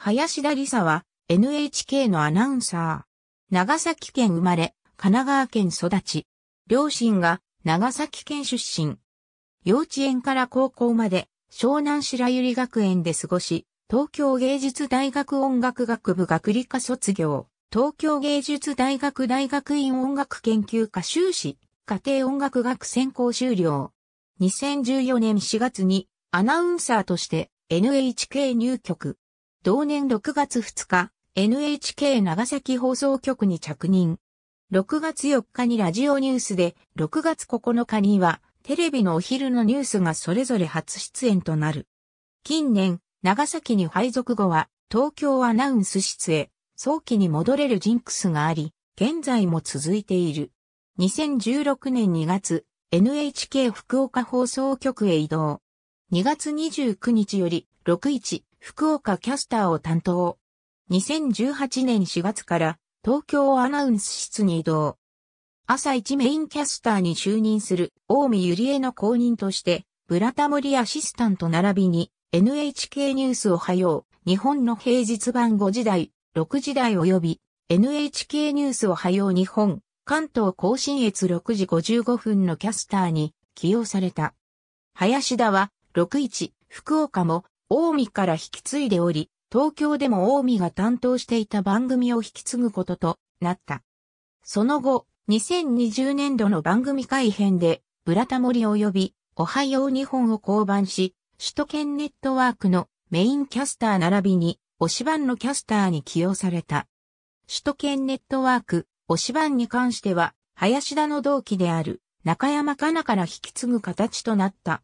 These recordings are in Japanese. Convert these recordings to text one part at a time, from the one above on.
林田理沙は NHK のアナウンサー。長崎県生まれ、神奈川県育ち。両親が長崎県出身。幼稚園から高校まで湘南白百合学園で過ごし、東京芸術大学音楽学部学理科卒業。東京芸術大学大学院音楽研究科修士、家庭音楽学専攻修了。2014年4月にアナウンサーとして NHK 入局。同年6月2日、NHK 長崎放送局に着任。6月4日にラジオニュースで、6月9日には、テレビのお昼のニュースがそれぞれ初出演となる。近年、長崎に配属後は、東京アナウンス室へ、早期に戻れるジンクスがあり、現在も続いている。2016年2月、NHK 福岡放送局へ移動。2月29日より、61福岡キャスターを担当。2018年4月から東京アナウンス室に移動。朝一メインキャスターに就任する大見ゆりえの後任として、ブラタモリアシスタント並びに NHK ニュースおはよう、日本の平日版5時台、6時台及び NHK ニュースおはよう日本、関東甲信越6時55分のキャスターに起用された。林田は、61、福岡も大江から引き継いでおり、東京でも大江が担当していた番組を引き継ぐこととなった。その後、2020年度の番組改編で、ブラタモリ及び、おはよう日本を降板し、首都圏ネットワークのメインキャスター並びに、推し版のキャスターに起用された。首都圏ネットワーク、推し版に関しては、林田の同期である、中山かなから引き継ぐ形となった。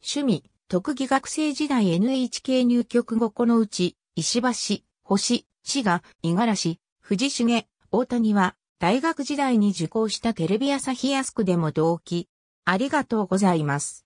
趣味、特技学生時代 NHK 入局後このうち、石橋、星、滋賀、五十嵐、藤重、大谷は、大学時代に受講したテレビ朝日安くでも同期。ありがとうございます。